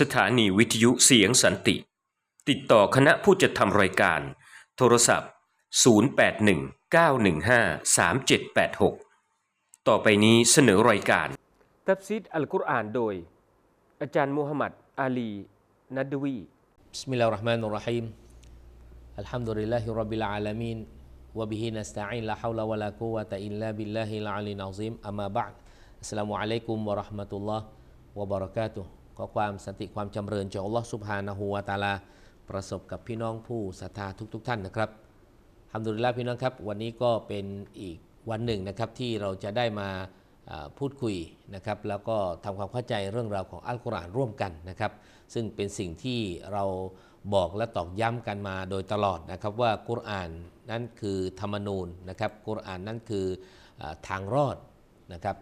สถานีวิทยุเสียงสันติ ติดต่อคณะผู้จัดทำรายการ โทรศัพท์ 0819153786 ต่อไปนี้เสนอรายการตับซิดอัลกุรอานโดย อาจารย์มูฮัมหมัดอาลีนัดวีบิสมิลลาฮิราะห์มานุรราะฮีมอัลฮัมดุลิลลาฮิรับบิลอาลามีนวะบิฮินัสตะอีนลาฮาวลาวะลากุวะตะอิลลาบิลลาฮิลอาลีนอซีมอัมมาบะอัสสลามุอะลัยกุมวะราะห์มะตุลลอฮ์วะบะเราะกาตุฮ์ขอความสันติความจำเริญจากอัลลอฮฺสุบฮานะฮูวาตาลาประสบกับพี่น้องผู้ศรัทธาทุกๆทท่านนะครับฮัมดุลิลลาพี่น้องครับ วันนี้ก็เป็นอีกวันหนึ่งนะครับที่เราจะได้มาพูดคุยนะครับ แล้วก็ทำความเข้าใจเรื่องราวของอัลกุรอานร่วมกันนะครับ ซึ่งเป็นสิ่งที่เราบอกและตอกย้ำ กันมาโดยตลอดนะครับ ว่ากุรอานนั้นคือธรรมนูญนะครับ กุรอานนั้นคือทางรอดนะครับ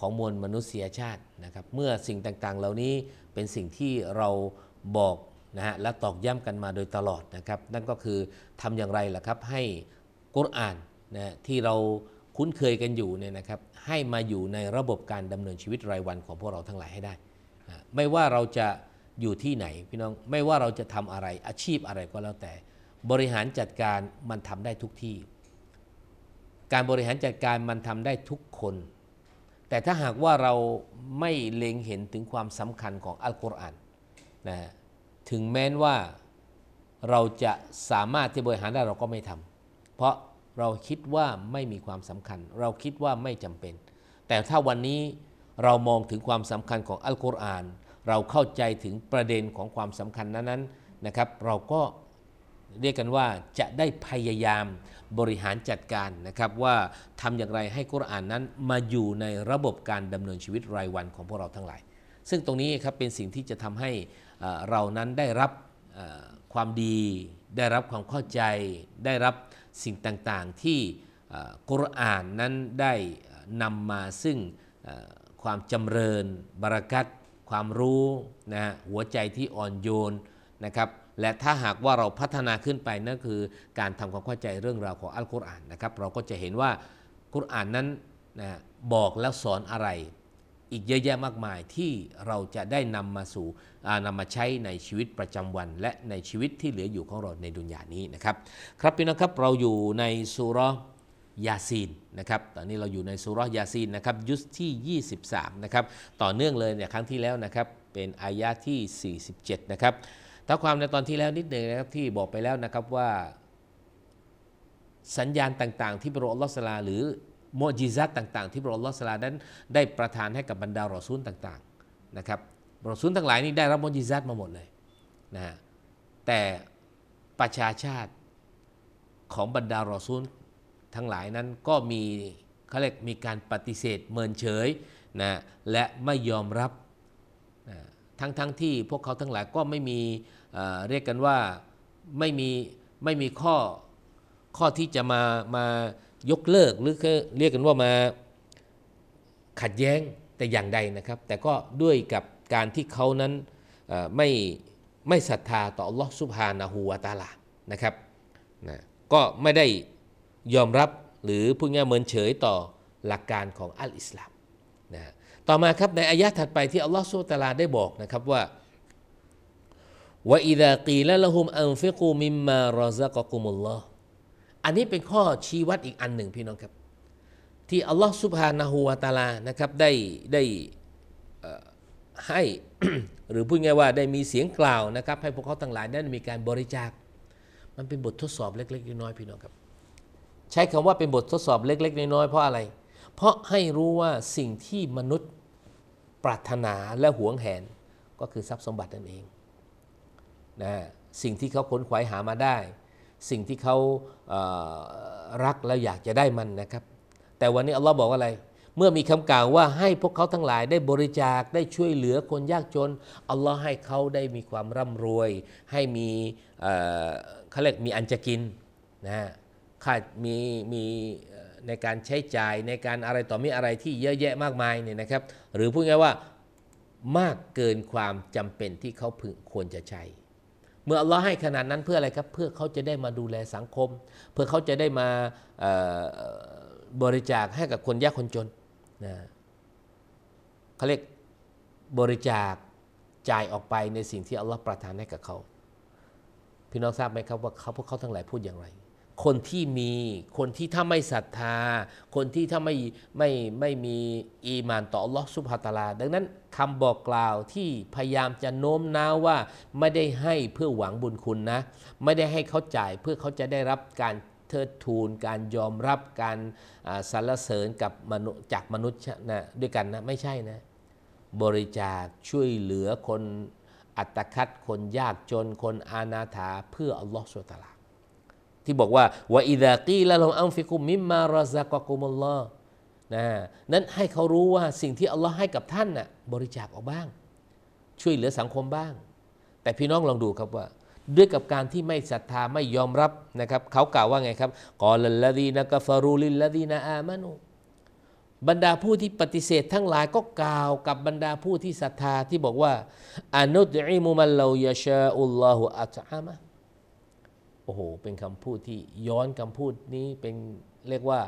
ของมวลมนุษยชาตินะครับ เมื่อสิ่งต่างๆ เหล่านี้เป็นสิ่งที่เราบอกนะฮะและตอกย้ำกันมาโดยตลอดนะครับนั่นก็คือทำอย่างไรล่ะครับให้กุรอานนะที่เราคุ้นเคยกันอยู่เนี่ยนะครับให้มาอยู่ในระบบการดำเนินชีวิตรายวันของพวกเราทั้งหลายให้ได้ไม่ว่าเราจะอยู่ที่ไหนพี่น้องไม่ว่าเราจะทำอะไรอาชีพอะไรก็แล้ว แต่ บริหารจัดการมันทำได้ทุกที่ การบริหารจัดการมันทำได้ทุกคนแต่ถ้าหากว่าเราไม่เล็งเห็นถึงความสำคัญของอัลกุรอานนะถึงแม้นว่าเราจะสามารถที่บริหารได้เราก็ไม่ทำเพราะเราคิดว่าไม่มีความสำคัญ เราคิดว่าไม่จำเป็น แต่ถ้าวันนี้เรามองถึงความสำคัญของอัลกุรอานเราเข้าใจถึงประเด็นของความสำคัญนั้นๆนะครับ เราก็เรียกกันว่าจะได้พยายามบริหารจัดการนะครับ ว่าทำอย่างไรให้กุรอานนั้นมาอยู่ในระบบการดำเนินชีวิตรายวันของพวกเราทั้งหลาย ซึ่งตรงนี้ครับเป็นสิ่งที่จะทำให้เรานั้นได้รับความดี ได้รับความเข้าใจได้รับสิ่งต่างๆ ที่กุรอานนั้นได้นำมาซึ่งความจำเริญบรารักัตความรู้นะหัวใจที่อ่อนโยนนะครับและถ้าหากว่าเราพัฒนาขึ้นไปนั่นคือการทำความเข้าใจเรื่องราวของอัลกุรอานนะครับเราก็จะเห็นว่ากุรอานนั้นนะบอกแล้วสอนอะไร อีกเยอะแยะมากมายที่เราจะได้นำมาสู่นำมาใช้ในชีวิตประจำวัน และในชีวิตที่เหลืออยู่ของเราในดุนยานี้นะครับ ครับพี่น้องครับเราอยู่ในสุรยาซีนนะครับ ตอนนี้เราอยู่ในสุรยาซีนนะครับยุสที่ 23นะครับต่อเนื่องเลยเนี่ยครั้งที่แล้วนะครับเป็นอายะที่ 47 นะครับถ้าความในตอนที่แล้วนิดหนึ่งนะครับ ที่บอกไปแล้วนะครับว่าสัญญาณต่าง ๆ ที่พระองค์ลอสลาหรือโมจิซัตต่าง ๆ ที่พระองค์ลอสลานั้น ได้ประทานให้กับบรรดารอซูลต่างๆนะครับรอซูลทั้งหลายนี่ได้รับโมจิซัตมาหมดเลยนะฮะแต่ประชาชาติของบรรดารอซูลทั้งหลายนั้นก็มีเขาเรียกมีการปฏิเสธเมินเฉยนะและไม่ยอมรับนะทั้งๆทที่พวกเขาทั้งหลายก็ไม่มีเรียกกันว่าไม่มีไม่มีข้อข้อที่จะมามายกเลิก หรือเรียกกันว่ามาขัดแย้งแต่อย่างใดนะครับ แต่ก็ด้วยกับการที่เขานั้นไม่ไม่ศรัทธาต่อลอสุภานาหูวตาลานะครับนะก็ไม่ได้ยอมรับหรือพูดง่ายเมินเฉยต่อหลักการของอัลอิสลามนะต่อมาครับในอายะห์ถัดไปที่อัลลอฮฺสุตลาได้บอกนะครับว่าว่าอิดะกีละละหุมอันฟิกูมิมมารอซะกกุมุลลอฮอันนี้เป็นข้อชี้วัดอีกอันหนึ่งพี่น้องครับ ที่อัลลอฮฺสุบฮานาหูวาตาลานะครับได้ ได้ให้หรือพูดง่ายว่าได้มีเสียงกล่าวนะครับ ให้พวกเขาทั้งหลายได้มีการบริจาค มันเป็นบททดสอบเล็ก ๆ น้อยๆพี่น้องครับใช้คำว่าเป็นบททดสอบเล็ก ๆ น้อยๆเพราะอะไร เพราะให้รู้ว่าสิ่งที่มนุษย์ปรารถนาและหวงแหน ก็คือทรัพย์สมบัตินั่นเองนะสิ่งที่เขาค้นขวายหามาได้ สิ่งที่เขารักแล้วอยากจะได้มันนะครับ แต่วันนี้อัลลอฮ์บอกอะไร เมื่อมีคำกล่าวว่าให้พวกเขาทั้งหลายได้บริจาคได้ช่วยเหลือคนยากจนอัลลอฮ์ให้เขาได้มีความร่ำรวย ให้มีเขาเรียกมีอันจะกินนะฮะมีมีในการใช้จ่ายในการอะไรต่อมีอะไรที่เยอะแยะมากมายเนี่ยนะครับ หรือพูดง่ายว่ามากเกินความจำเป็นที่เขาพึงควรจะใช้เมื่อเราให้ขนาดนั้นเพื่ออะไรครับเพื่อเขาจะได้มาดูแลสังคม เพื่อเขาจะได้มาบริจาคให้กับคนยากคนจนนะเขาเรียกบริจาคจ่ายออกไปในสิ่งที่อัลลอฮ์ประทานให้กับเขาพี่น้องทราบไหมครับว่าเขาพวกเขาทั้งหลายพูดอย่างไรคนที่มี คนที่ถ้าไม่ศรัทธา คนที่ถ้าไม่ไม่ไม่มีอีมานต่ออัลลอฮฺสุบฮาตาลา ดังนั้นคำบอกกล่าวที่พยายามจะโน้มน้าวว่าไม่ได้ให้เพื่อหวังบุญคุณนะ ไม่ได้ให้เขาจ่ายเพื่อเขาจะได้รับการเทิดทูน การยอมรับการสรรเสริญกับมนุษย์จากมนุษย์นะด้วยกันนะ ไม่ใช่นะ บริจาคช่วยเหลือคนอัตคัดคนยากจน คนอาณาถาเพื่ออัลลอฮฺสุตาลาที่บอกว่าวาอิดะกีละลองอัมฟิกุมมิมมาราซากกุมุลลอฮ์นะนั้นให้เขารู้ว่าสิ่งที่อัลลอฮ์ให้กับท่านน่ะบริจาคออกบ้าง ช่วยเหลือสังคมบ้าง แต่พี่น้องลองดูครับว่า ด้วยกับการที่ไม่ศรัทธาไม่ยอมรับนะครับเขากล่าวว่าไงครับกอลลดีนากฟารูลิลดีนาอามานุบรรดาผู้ที่ปฏิเสธทั้งหลายก็กล่าวกับบรรดาผู้ที่ศรัทธาที่บอกว่าอนุตอิมุมัลเลายชาอุลลอฮุอัตฮามะโอ้โห เป็นคำพูดที่ย้อนคำพูดนี้เป็นเรียกว่า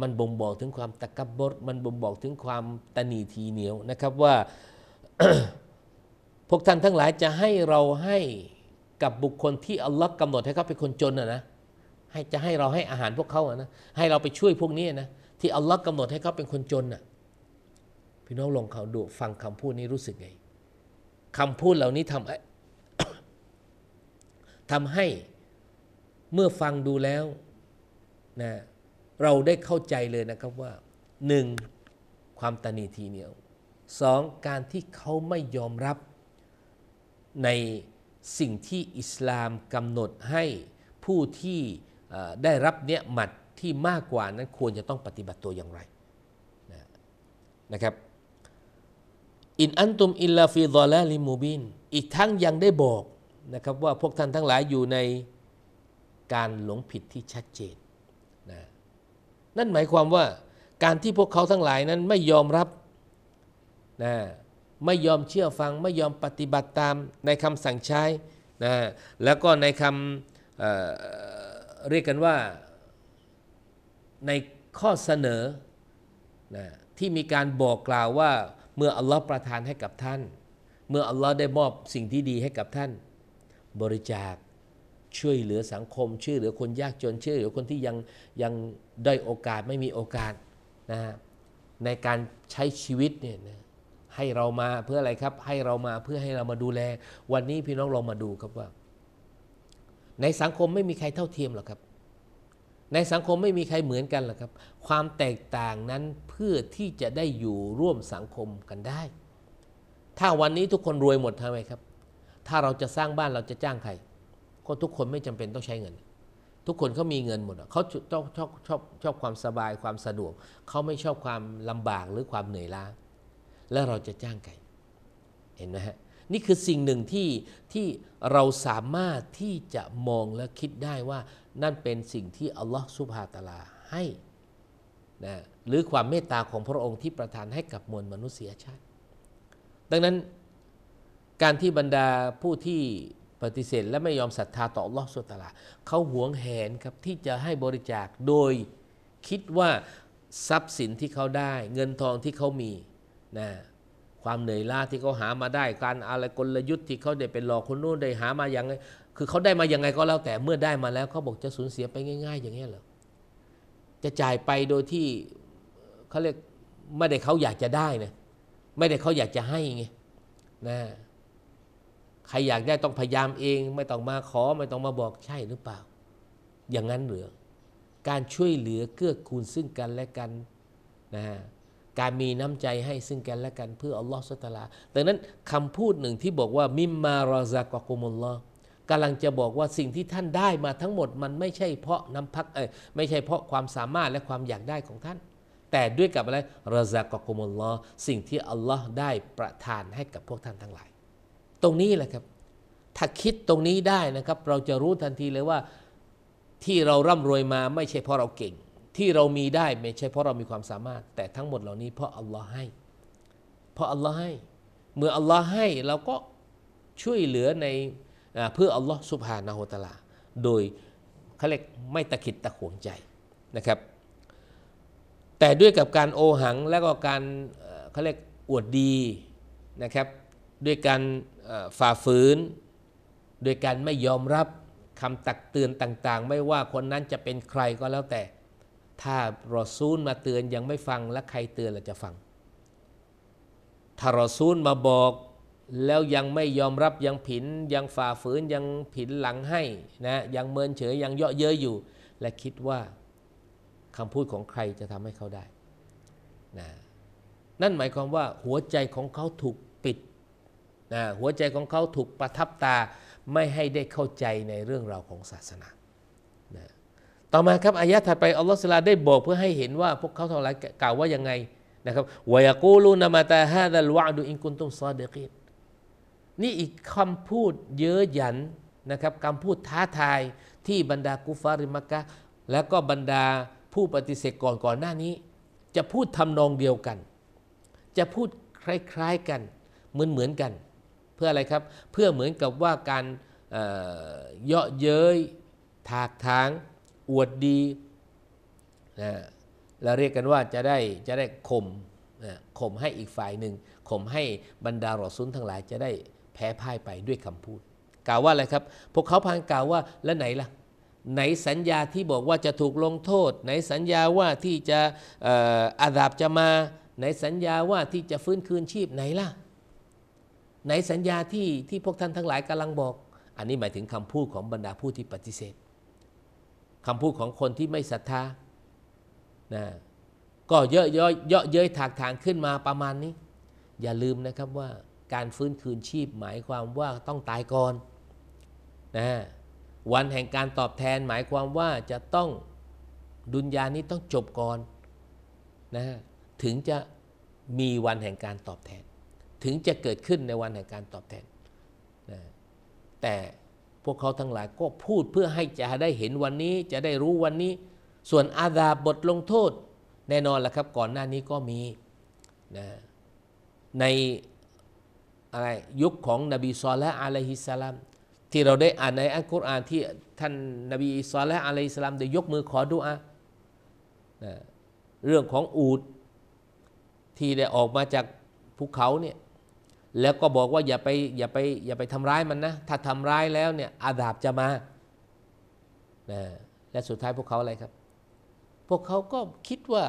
มันบ่งบอกถึงความตะกับบด มันบ่งบอกถึงความตนีทีเหนียวนะครับว่าพวกท่านทั้งหลายจะให้เราให้กับบุคคลที่อัลลอฮ์กำหนดให้เขาเป็นคนจนนะนะให้จะให้เราให้อาหารพวกเขาอะนะให้เราไปช่วยพวกนี้นะที่อัลลอฮ์กำหนดให้เขาเป็นคนจนน่ะ พี่น้องลองเขาดูฟังคำพูดนี้รู้สึกไงคำพูดเหล่านี้ทำทำให้เมื่อฟังดูแล้วนะเราได้เข้าใจเลยนะครับว่า หนึ่งความตนีทีเหนียวสองการที่เขาไม่ยอมรับในสิ่งที่อิสลามกำหนดให้ผู้ที่ได้รับเนี่ยหมัดที่มากกว่านั้นควรจะต้องปฏิบัติตัวอย่างไร นะครับ อินอันตุมอิลลาฟิดอลาลิมูบิน อีกทั้งยังได้บอกนะครับว่าพวกท่านทั้งหลายอยู่ในการหลงผิดที่ชัดเจนนะนั่นหมายความว่าการที่พวกเขาทั้งหลายนั้นไม่ยอมรับนะไม่ยอมเชื่อฟังไม่ยอมปฏิบัติตามในคำสั่งใช้นะแล้วก็ในคำเเรียกกันว่าในข้อเสนอนะที่มีการบอกกล่าวว่าเมื่ออัลลอฮ์ประทานให้กับท่าน เมื่ออัลลอฮ์ได้มอบสิ่งที่ดีให้กับท่านบริจาคช่วยเหลือสังคมช่วยเหลือคนยากจนช่วยเหลือคนที่ยังยังได้โอกาสไม่มีโอกาสนะฮะในการใช้ชีวิตเนี่ยให้เรามาเพื่ออะไรครับ ให้เรามาเพื่อให้เรามาดูแล วันนี้พี่น้องลองมาดูครับว่า ในสังคมไม่มีใครเท่าเทียมหรอกครับ ในสังคมไม่มีใครเหมือนกันหรอกครับ ความแตกต่างนั้นเพื่อที่จะได้อยู่ร่วมสังคมกันได้ ถ้าวันนี้ทุกคนรวยหมดทำไมครับ ถ้าเราจะสร้างบ้านเราจะจ้างใครก็ทุกคนไม่จำเป็นต้องใช้เงิน ทุกคนเขามีเงินหมดเขาชอบชอบชอบชอบความสบายความสะดวกเขาไม่ชอบความลำบากหรือความเหนื่อยล้า แล้วเราจะจ้างใครเห็นไหมฮะนี่คือสิ่งหนึ่งที่ ที่เราสามารถที่จะมองและคิดได้ว่านั่นเป็นสิ่งที่อัลลอฮฺสุบฮาตลาให้นะหรือความเมตตาของพระองค์ที่ประทานให้กับมวลมนุษยชาติ ดังนั้นการที่บรรดาผู้ที่ฏิเสธ และไม่ยอมศรัทธา ต่อลอสุตลาเขาหวงแหนครับที่จะให้บริจาคโดยคิดว่าทรัพย์สินที่เขาได้ เงินทองที่เขามีนะ ความเหนื่อยล้าที่เขาหามาได้ การอะไรกลยุทธ์ที่เขาได้เป็นหลอกคนโน้นได้หามาอย่างไง คือเขาได้มาอย่างไงก็แล้วแต่เมื่อได้มาแล้วเขาบอกจะสูญเสียไปง่าย ๆ อย่างนี้เหรอจะจ่ายไปโดยที่เขาเรียกไม่ได้เขาอยากจะได้นะ ไม่ได้เขาอยากจะให้ไงนะใครอยากได้ต้องพยายามเองไม่ต้องมาขอ ไม่ต้องมาบอกใช่หรือเปล่า อย่างนั้นหรือการช่วยเหลือเกื้อกูลซึ่งกันและกันนะการมีน้ำใจให้ซึ่งกันและกันเพื่ออัลลอฮฺสุตลาดังนั้นคำพูดหนึ่งที่บอกว่ามิมมารอซากะกุมุลลอฮกำลังจะบอกว่าสิ่งที่ท่านได้มาทั้งหมดมันไม่ใช่เพราะน้ำพักเออไม่ใช่เพราะความสามารถและความอยากได้ของท่าน แต่ด้วยกับอะไรรอซากะกุมุลลอสิ่งที่อัลลอฮฺได้ประทานให้กับพวกท่านทั้งหลายตรงนี้แหละครับ ถ้าคิดตรงนี้ได้นะครับ เราจะรู้ทันทีเลยว่าที่เราร่ำรวยมาไม่ใช่เพราะเราเก่ง ที่เรามีได้ไม่ใช่เพราะเรามีความสามารถ แต่ทั้งหมดเหล่านี้เพราะอัลลอฮ์ให้เพราะอัลลอฮ์ให้เมื่ออัลลอฮ์ให้เราก็ช่วยเหลือในเพื่ออัลลอฮ์สุภานาโฮตลา โดยเขาเรียกไม่ตะขิดตะขวงใจนะครับ แต่ด้วยกับการโอหังและก็การเขาเรียกอวดดีนะครับด้วยการฝ่าฝืนด้วยการไม่ยอมรับคำตักเตือนต่างๆ ไม่ว่าคนนั้นจะเป็นใครก็แล้วแต่ ถ้ารอซูลมาเตือนยังไม่ฟังและใครเตือนเราจะฟัง ถ้ารอซูลมาบอกแล้วยังไม่ยอมรับยังผิน ยังฝ่าฝืนยังผินหลังให้นะยังเมินเฉยยังเยาะเย้ยอยู่ และคิดว่าคำพูดของใครจะทำให้เขาได้นะนั่นหมายความว่าหัวใจของเขาถูกนะหัวใจของเขาถูกประทับตาไม่ให้ได้เข้าใจในเรื่องราวของศาสนานะต่อมาครับอายะถัดไป อัลลอฮฺสลาได้บอกเพื่อให้เห็นว่า พวกเขาทั้งหลายกล่าวว่ายังไงนะครับวยากูลูนามาตาฮาดัลวะดูอิงกุนตุมซอเดกีนนี่อีกคำพูดเยอะหยันนะครับคำพูดท้าทายที่บรรดากุฟาริมักกะ และก็บรรดาผู้ปฏิเสธก่อนก่อนหน้านี้ จะพูดทำนองเดียวกัน จะพูดคล้ายๆกันเหมือนเหมือนกันเพื่ออะไรครับเพื่อเหมือนกับว่าการเยาะเย้ย ถากถาง อวดดีนะเราเรียกกันว่าจะได้จะได้ข่มนะข่มให้อีกฝ่ายหนึ่งข่มให้บรรดารอซุนทั้งหลายจะได้แพ้พ่ายไปด้วยคำพูด กล่าวว่าอะไรครับพวกเขาพังกล่าวว่าแล้วไหนล่ะไหนสัญญาที่บอกว่าจะถูกลงโทษไหนสัญญาว่าที่จะอาดาบจะมา ไหนสัญญาว่าที่จะฟื้นคืนชีพไหนล่ะในสัญญาที่ที่พวกท่านทั้งหลายกำลังบอกอันนี้หมายถึงคำพูดของบรรดาผู้ที่ปฏิเสธ คำพูดของคนที่ไม่ศรัทธานะก็เยอะๆอเยอะเย้ยถากถางขึ้นมาประมาณนี้ อย่าลืมนะครับว่าการฟื้นคืนชีพหมายความว่าต้องตายก่อนนะวันแห่งการตอบแทนหมายความว่าจะต้อง ดุนยานี้ต้องจบก่อนนะถึงจะมีวันแห่งการตอบแทนถึงจะเกิดขึ้นในวันแห่งการตอบแทนแต่พวกเขาทั้งหลายก็พูดเพื่อให้จะได้เห็นวันนี้จะได้รู้วันนี้ ส่วนอาดาบทลงโทษ แน่นอนละครับก่อนหน้านี้ก็มีนะในอะไรยุคของนบีซอลและอะลัยฮิสลามที่เราได้อ่านในอัลกุรอานที่ท่านนบีซอลและอะลัยฮิสลามได้ยกมือขอดุอาเรื่องของอูดที่ได้ออกมาจากภูเขาเนี่ยแล้วก็บอกว่าอย่าไปอย่าไปอย่าไปทำร้ายมันนะ ถ้าทำร้ายแล้วเนี่ยอาดาบจะมานะและสุดท้ายพวกเขาอะไรครับ พวกเขาก็คิดว่า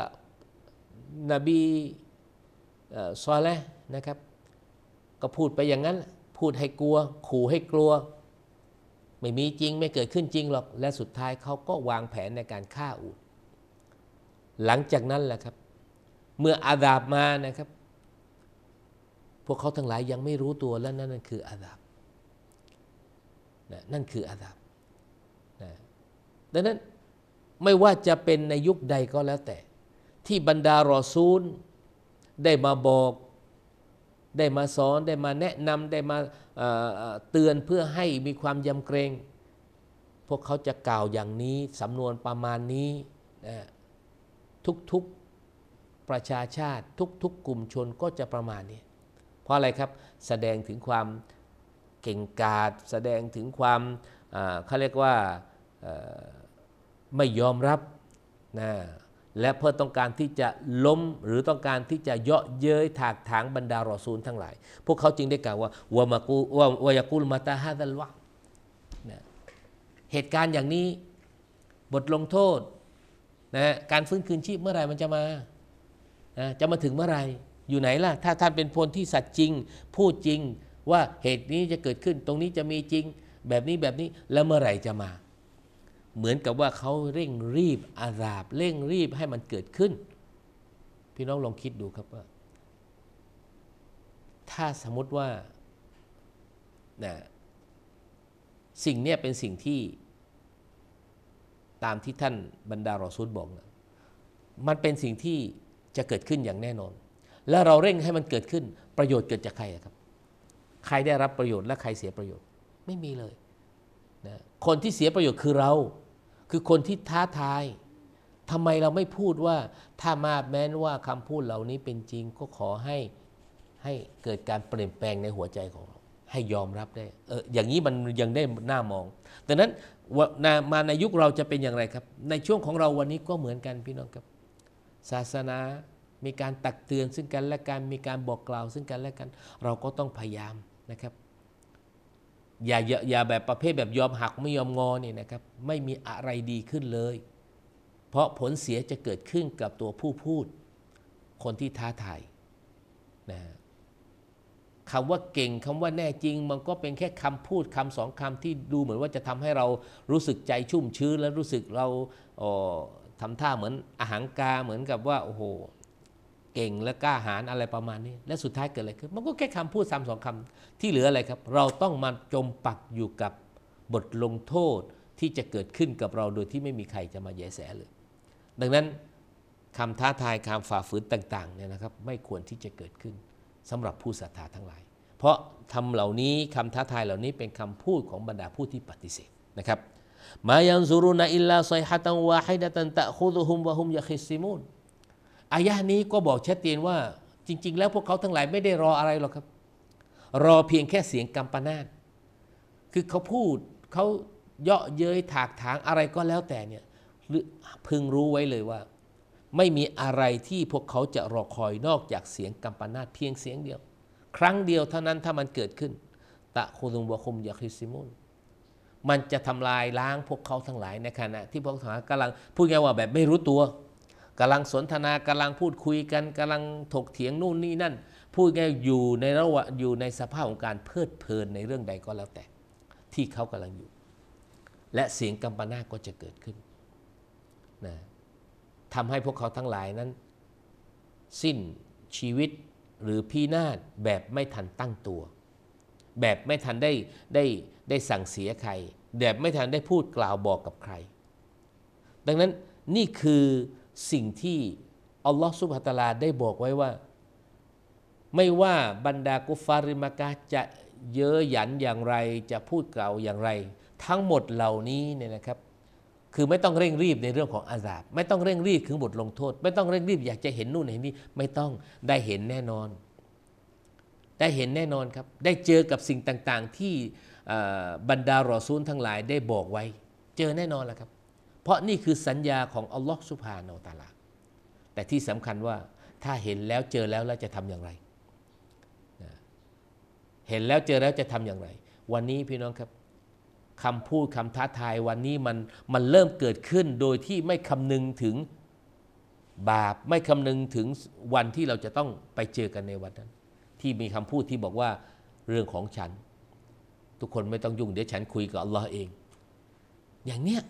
นาบีซอแลนะครับ ก็พูดไปอย่างนั้น พูดให้กลัว ขู่ให้กลัว ไม่มีจริงไม่เกิดขึ้นจริงหรอกและสุดท้ายเขาก็วางแผนในการฆ่าอูดหลังจากนั้นแหละครับ เมื่ออาดาบมานะครับพวกเขาทั้งหลายยังไม่รู้ตัว และนั่นนั่นคืออาดับนะนั่นคืออาดับนะดังนั้นไม่ว่าจะเป็นในยุคใดก็แล้วแต่ ที่บรรดารอซูล ได้มาบอกได้มาสอนได้มาแนะนำได้มาเตือนเพื่อให้มีความยำเกรง พวกเขาจะกล่าวอย่างนี้สำนวนประมาณนี้นะทุกๆประชาชาติ ทุกๆกกลุ่มชนก็จะประมาณนี้เพราะอะไรครับ แสดงถึงความเก่งกาจแสดงถึงความเขาเรียกว่าไม่ยอมรับนะและเพื่อต้องการที่จะล้มหรือต้องการที่จะเยาะเย้ยถากถางบรรดารอซูล ทั้งหลาย พวกเขาจึงได้กล่าวว่าวามากูวาวายกูลมาตาฮาดัลวะนะเหตุการณ์อย่างนี้บทลงโทษนะการฟื้นคืนชีพเมื่อไหร่มันจะมานะจะมาถึงเมื่อไหร่อยู่ไหนล่ะถ้าท่านเป็นพลที่สัตย์จริง พูดจริงว่าเหตุนี้จะเกิดขึ้นตรงนี้จะมีจริงแบบนี้แบบนี้แล้วเมื่อไหร่จะมา เหมือนกับว่าเขาเร่งรีบอาราบเร่งรีบให้มันเกิดขึ้น พี่น้องลองคิดดูครับว่า ถ้าสมมติว่านะสิ่งนี้เป็นสิ่งที่ ตามที่ท่านบรรดารอซูลบอกนะมันเป็นสิ่งที่จะเกิดขึ้นอย่างแน่นอนและเราเร่งให้มันเกิดขึ้น ประโยชน์เกิดจากใครครับ ใครได้รับประโยชน์ และใครเสียประโยชน์ ไม่มีเลยนะคนที่เสียประโยชน์คือเรา คือคนที่ท้าทายทำไมเราไม่พูดว่า ถ้ามาแม้นว่าคำพูดเหล่านี้เป็นจริงก็ขอให้ให้เกิดการเปลี่ยนแปลงในหัวใจของเรา ให้ยอมรับได้เอออย่างนี้มันยังได้หน้ามองแต่นั้นมาในยุคเราจะเป็นอย่างไรครับ ในช่วงของเราวันนี้ก็เหมือนกันพี่น้องครับ ศาสนามีการตักเตือนซึ่งกันและกัน มีการบอกกล่าวซึ่งกันและกัน เราก็ต้องพยายามนะครับอย่าอย่าแบบประเภทแบบยอมหักไม่ยอมงอเนี่ยนะครับ ไม่มีอะไรดีขึ้นเลย เพราะผลเสียจะเกิดขึ้นกับตัวผู้พูด คนที่ท้าทายนะคำว่าเก่ง คำว่าแน่จริง มันก็เป็นแค่คำพูดคำสองคำที่ดูเหมือนว่าจะทำให้เรารู้สึกใจชุ่มชื้นและรู้สึกเราทำท่าเหมือนอาหางกาเหมือนกับว่าโอ้โหเก่งและกล้าหาญอะไรประมาณนี้และสุดท้ายเกิดอะไรขึ้นมันก็แค่คำพูดซ้ำสองคำที่เหลืออะไรครับ เราต้องมาจมปักอยู่กับบทลงโทษที่จะเกิดขึ้นกับเราโดยที่ไม่มีใครจะมาแยแสเลย ดังนั้นคำท้าทายคำฝ่าฝืนต่างๆเนี่ยนะครับ ไม่ควรที่จะเกิดขึ้นสำหรับผู้ศรัทธาทั้งหลาย เพราะํำเหล่านี้คำท้าทายเหล่านี้เป็นคำพูดของบรรดาผู้ที่ปฏิเสธนะครับมายังซูรุนอิลลาไซฮะตังวาฮิดะตันตะคุดุฮุมวะฮุมยะคิซิมูนอายะนี้ก็บอกชัดเจนว่า จริง ๆ แล้วพวกเขาทั้งหลายไม่ได้รออะไรหรอกครับ รอเพียงแค่เสียงกำปนาตคือเขาพูดเขาเยาะเย้ยถากถางอะไรก็แล้วแต่เนี่ยพึงรู้ไว้เลยว่า ไม่มีอะไรที่พวกเขาจะรอคอยนอกจากเสียงกำปนาตเพียงเสียงเดียว ครั้งเดียวเท่านั้นถ้ามันเกิดขึ้นตะโคดุงวคมยาคิซิมุนมันจะทำลายล้างพวกเขาทั้งหลายในขณะที่พวกเขากำลังพูดง่ายว่าแบบไม่รู้ตัวกำลังสนทนากำลังพูดคุยกันกำลังถกเถียงนู่นนี่นั่นพูดง่ายอยู่ในระหว่างอยู่ในสภาพของการเพลิดเพลินในเรื่องใดก็แล้วแต่ ที่เขากำลังอยู่ และเสียงกัมปนาก็จะเกิดขึ้นนะทำให้พวกเขาทั้งหลายนั้น สิ้นชีวิตหรือพินาศแบบไม่ทันตั้งตัว แบบไม่ทันได้ ได้ ได้สั่งเสียใคร แบบไม่ทันได้พูดกล่าวบอกกับใคร ดังนั้นนี่คือสิ่งที่อัลลอฮ์สุบฮตาลาได้บอกไว้ว่า ไม่ว่าบรรดากุฟาริมากะจะเยอะหยันอย่างไรจะพูดกล่าวอย่างไร ทั้งหมดเหล่านี้เนี่ยนะครับ คือไม่ต้องเร่งรีบในเรื่องของอาซาบไม่ต้องเร่งรีบถึงบทลงโทษ ไม่ต้องเร่งรีบอยากจะเห็นนู่นเห็นนี่ไม่ต้องได้เห็นแน่นอน ได้เห็นแน่นอนครับ ได้เจอกับสิ่งต่างๆ ที่บรรดารอซูลทั้งหลายได้บอกไว้ เจอแน่นอนแหละครับเพราะนี่คือสัญญาของ อัลลอฮฺสุภาโนตาลา แต่ที่สำคัญว่าถ้าเห็นแล้วเจอแล้ว แล้วจะทำอย่างไร เห็นแล้วเจอแล้วจะทำอย่างไร วันนี้พี่น้องครับคำพูดคำท้าทายวันนี้มัน มันเริ่มเกิดขึ้นโดยที่ไม่คำนึงถึงบาปไม่คำนึงถึงวันที่เราจะต้องไปเจอกันในวันนั้น ที่มีคำพูดที่บอกว่าเรื่องของฉัน ทุกคนไม่ต้องยุ่งเดี๋ยวฉันคุยกับอัลลอฮ์เอง อย่างเนี้ย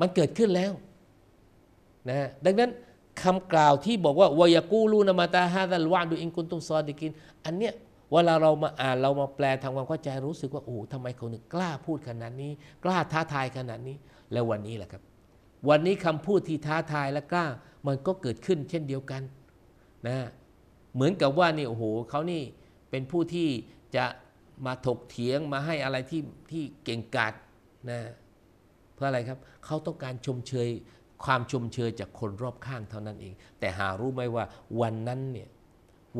มันเกิดขึ้นแล้วนะดังนั้นคำกล่าวที่บอกว่าวายกูลูนามาตาฮาดัลวานดูอิงกุนตุมซอดิกินอันเนี้ยเวลาเรามาอ่านเรามาแปลทำความเข้าใจรู้สึกว่าโอ้ทำไมคนหนึ่งกล้าพูดขนาดนี้ กล้าท้าทายขนาดนี้ แล้ววันนี้แหละครับ วันนี้คำพูดที่ท้าทายและกล้า มันก็เกิดขึ้นเช่นเดียวกัน นะ เหมือนกับว่านี่โอ้โห เขานี่เป็นผู้ที่จะมาถกเถียงมาให้อะไรที่ที่เก่งกาจนะเพื่ออะไรครับ เขาต้องการชมเชย ความชมเชยจากคนรอบข้างเท่านั้นเอง แต่หารู้ไหมว่าวันนั้นเนี่ย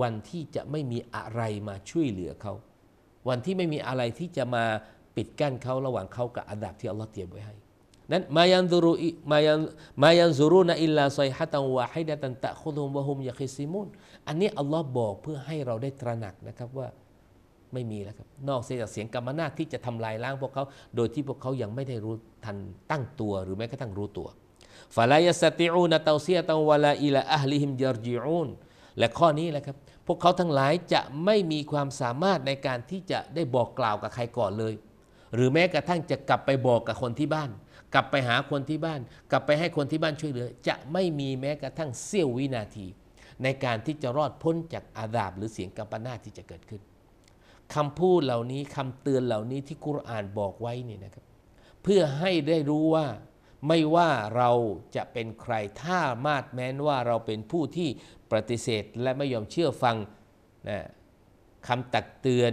วันที่จะไม่มีอะไรมาช่วยเหลือเขา วันที่ไม่มีอะไรที่จะมาปิดกั้นเขาระหว่างเขากับอันดับที่อัลลอฮ์เตรียมไว้ให้ นั้นมายันซูรุมายันมายันซูรุนอิลลาซยฮะตังวาให้ดะตันตะคุลุมวะฮุมยาคิซิมุน อันนี้อัลลอฮ์บอกเพื่อให้เราได้ตระหนักนะครับว่าไม่มีแล้วครับ นอกเสียจากเสียงกรรมนาคที่จะทำลายล้างพวกเขา โดยที่พวกเขายังไม่ได้รู้ทันตั้งตัว หรือแม้กระทั่งรู้ตัวฟาลายสติอูนาเตาเซียตาวลาอิละอัลลิฮิมยารจิอูน และข้อนี้แหละครับ พวกเขาทั้งหลายจะไม่มีความสามารถในการที่จะได้บอกกล่าวกับใครก่อนเลย หรือแม้กระทั่งจะกลับไปบอกกับคนที่บ้าน กลับไปหาคนที่บ้าน กลับไปให้คนที่บ้านช่วยเหลือ จะไม่มีแม้กระทั่งเสี้ยววินาที ในการที่จะรอดพ้นจากอาดาบหรือเสียงกัมปนาที่จะเกิดขึ้นคำพูดเหล่านี้คำเตือนเหล่านี้ที่กุรอานบอกไว้นี่นะครับ เพื่อให้ได้รู้ว่าไม่ว่าเราจะเป็นใคร ถ้ามาดแม้นว่าเราเป็นผู้ที่ปฏิเสธ และไม่ยอมเชื่อฟังนะคำตักเตือน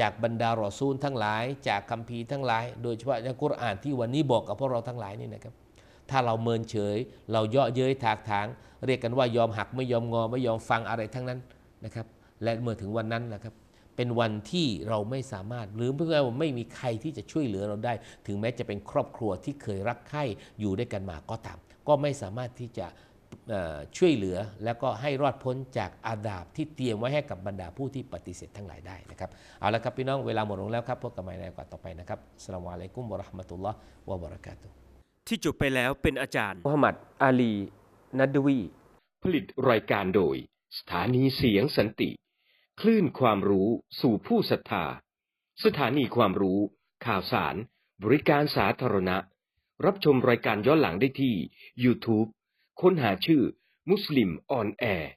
จากบรรดารอซูลทั้งหลาย จากคัมภีร์ทั้งหลาย โดยเฉพาะในกุรอานที่วันนี้บอกกับพวกเราทั้งหลายนี่นะครับ ถ้าเราเมินเฉย เราเยาะเย้ยถากถาง เรียกกันว่ายอมหักไม่ยอมงอไม่ยอมฟังอะไรทั้งนั้นนะครับ และเมื่อถึงวันนั้นนะครับเป็นวันที่เราไม่สามารถหรือเพื่อว่าไม่มีใครที่จะช่วยเหลือเราได้ ถึงแม้จะเป็นครอบครัวที่เคยรักใคร่อยู่ด้วยกันมา ก็ตามก็ไม่สามารถที่จะช่วยเหลือ แล้วก็ให้รอดพ้นจากอาดาบที่เตรียมไว้ให้กับบรรดาผู้ที่ปฏิเสธทั้งหลายได้นะครับเอาละครับพี่น้องเวลาหมดลงแล้วครับพบกันใหม่ในโอกาสต่อไปนะครับสลามอะลัยกุมบรหมะตุลลอฮ์วะบรักาตุ ที่จบไปแล้วเป็นอาจารย์มุฮัมมัดอาลีนัดวีผลิตรายการโดย สถานีเสียงสันติคลื่นความรู้สู่ผู้ศรัทธา สถานีความรู้ ข่าวสาร บริการสาธารณะ รับชมรายการย้อนหลังได้ที่ YouTube ค้นหาชื่อ มุสลิมออนแอร์